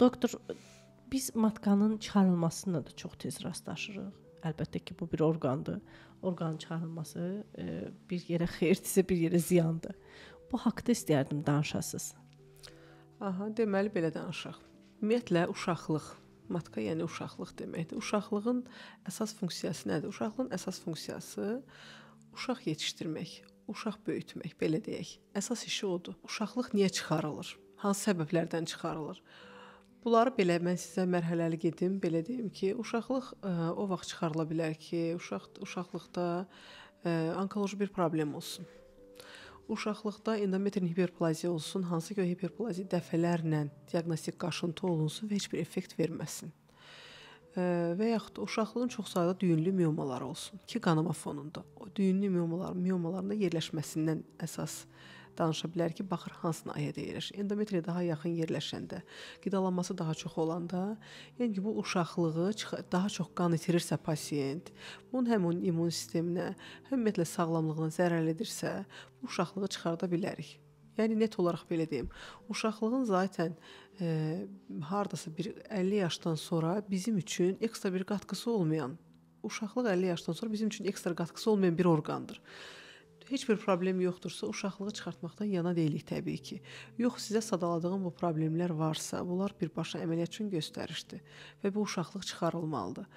Doktor biz matkanın çıxarılmasına da çox tez rastlaşırıq. Əlbəttə ki, bu bir orqandır. Orqanın çıxarılması e, bir yerə xeyirdirsə, bir yerə ziyandır. Bu haqqda istərdim danışasız. Aha, deməli belə danışaq. Ümumiyyətlə uşaqlıq matka yəni uşaqlıq deməkdir. Uşaqlığın əsas funksiyası nədir? Uşaqlığın əsas funksiyası uşaq yetişdirmək, uşaq böyütmək, belə deyək. Əsas işi odur. Uşaqlıq niyə çıxarılır? Hansı səbəblərdən çıxarılır? Bunları belə mən sizə mərhələli gedim, belə deyim ki, uşaqlıq ə, e, o vaxt çıxarıla bilər ki, uşaq uşaqlıqda ə, e, onkoloji bir problem olsun. Uşaqlıqda endometrin hiperplaziya olsun, hansı ki, o hiperplaziya dəfələrlə diaqnostik qaşıntı olunsun və heç bir effekt verməsin. Ə, e, və yaxud uşaqlığın çox sayda düyünlü miomaları olsun ki, qanama fonunda. O düyünlü miomalar miomalarında yerləşməsindən əsas danışa bilər ki, baxır hansına aid edilir. Endometriya daha yaxın yerləşəndə, qidalanması daha çox olanda, yəni ki, bu uşaqlığı daha çox qan itirirsə pasiyent, bunun həm onun immun sisteminə, həm ümumiyyətlə sağlamlığına zərər edirsə, bu uşaqlığı çıxarda bilərik. Yəni net olaraq belə deyim, uşaqlığın zaten e, hardasa bir 50 yaşdan sonra bizim üçün ekstra bir qatqısı olmayan uşaqlıq 50 yaşdan sonra bizim üçün ekstra qatqısı olmayan bir orqandır heç bir problem yoxdursa, uşaqlığı çıxartmaqdan yana deyilik təbii ki. Yox, sizə sadaladığım bu problemlər varsa, bunlar birbaşa əməliyyat üçün göstərişdir və bu uşaqlıq çıxarılmalıdır.